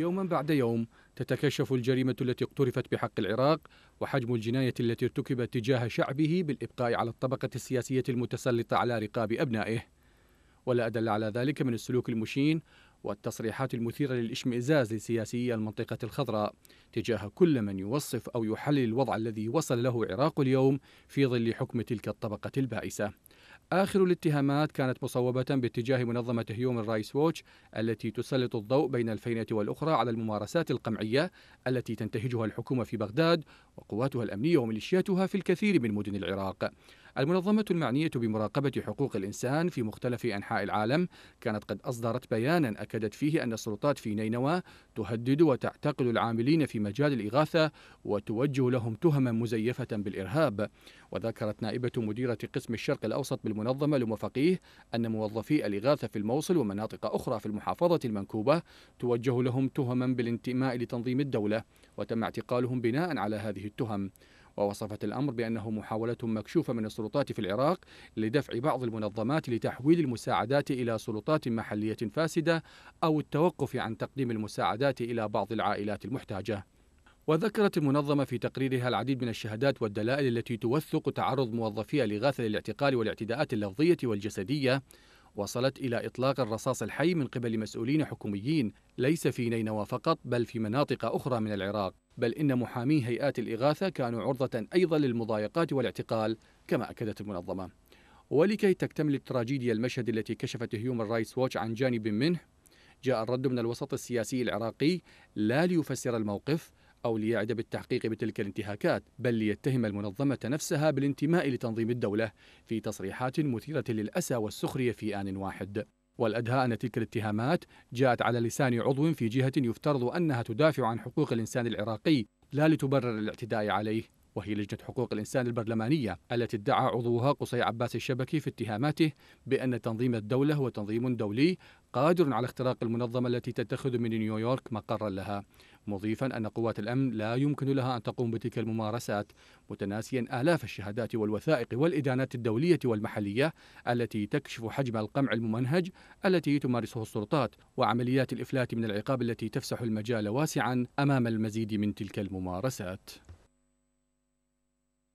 يوما بعد يوم تتكشف الجريمة التي اقترفت بحق العراق وحجم الجناية التي ارتكبت تجاه شعبه بالإبقاء على الطبقة السياسية المتسلطة على رقاب أبنائه ولا أدل على ذلك من السلوك المشين والتصريحات المثيرة للإشمئزاز لسياسي المنطقة الخضراء تجاه كل من يوصف أو يحلل الوضع الذي وصل له العراق اليوم في ظل حكم تلك الطبقة البائسة آخر الاتهامات كانت مصوبة باتجاه منظمة هيومن رايس ووتش التي تسلط الضوء بين الفينة والأخرى على الممارسات القمعية التي تنتهجها الحكومة في بغداد وقواتها الأمنية وميليشياتها في الكثير من مدن العراق المنظمة المعنية بمراقبة حقوق الإنسان في مختلف أنحاء العالم كانت قد أصدرت بيانا أكدت فيه أن السلطات في نينوى تهدد وتعتقل العاملين في مجال الإغاثة وتوجه لهم تهما مزيفة بالإرهاب وذكرت نائبة مديرة قسم الشرق الأوسط بالمنظمة لمفقيه فقيه أن موظفي الإغاثة في الموصل ومناطق أخرى في المحافظة المنكوبة توجه لهم تهما بالانتماء لتنظيم الدولة وتم اعتقالهم بناء على هذه التهم ووصفت الأمر بأنه محاولة مكشوفة من السلطات في العراق لدفع بعض المنظمات لتحويل المساعدات إلى سلطات محلية فاسدة أو التوقف عن تقديم المساعدات إلى بعض العائلات المحتاجة وذكرت المنظمة في تقريرها العديد من الشهادات والدلائل التي توثق تعرض موظفي الإغاثة للاعتقال والاعتداءات اللفظية والجسدية وصلت إلى إطلاق الرصاص الحي من قبل مسؤولين حكوميين ليس في نينوى فقط بل في مناطق أخرى من العراق بل إن محامي هيئات الإغاثة كانوا عرضة أيضا للمضايقات والاعتقال كما أكدت المنظمة ولكي تكتمل التراجيديا المشهد التي كشفت هيومن رايتس ووتش عن جانب منه جاء الرد من الوسط السياسي العراقي لا ليفسر الموقف أو ليعد بالتحقيق بتلك الانتهاكات بل ليتهم المنظمة نفسها بالانتماء لتنظيم الدولة في تصريحات مثيرة للأسى والسخرية في آن واحد والأدهى أن تلك الاتهامات جاءت على لسان عضو في جهة يفترض أنها تدافع عن حقوق الإنسان العراقي لا لتبرر الاعتداء عليه وهي لجنة حقوق الإنسان البرلمانية التي ادعى عضوها قصي عباس الشبكي في اتهاماته بأن تنظيم الدولة هو تنظيم دولي قادر على اختراق المنظمة التي تتخذ من نيويورك مقرا لها مضيفا أن قوات الأمن لا يمكن لها أن تقوم بتلك الممارسات متناسيا آلاف الشهادات والوثائق والإدانات الدولية والمحلية التي تكشف حجم القمع الممنهج التي تمارسه السلطات وعمليات الإفلات من العقاب التي تفسح المجال واسعا أمام المزيد من تلك الممارسات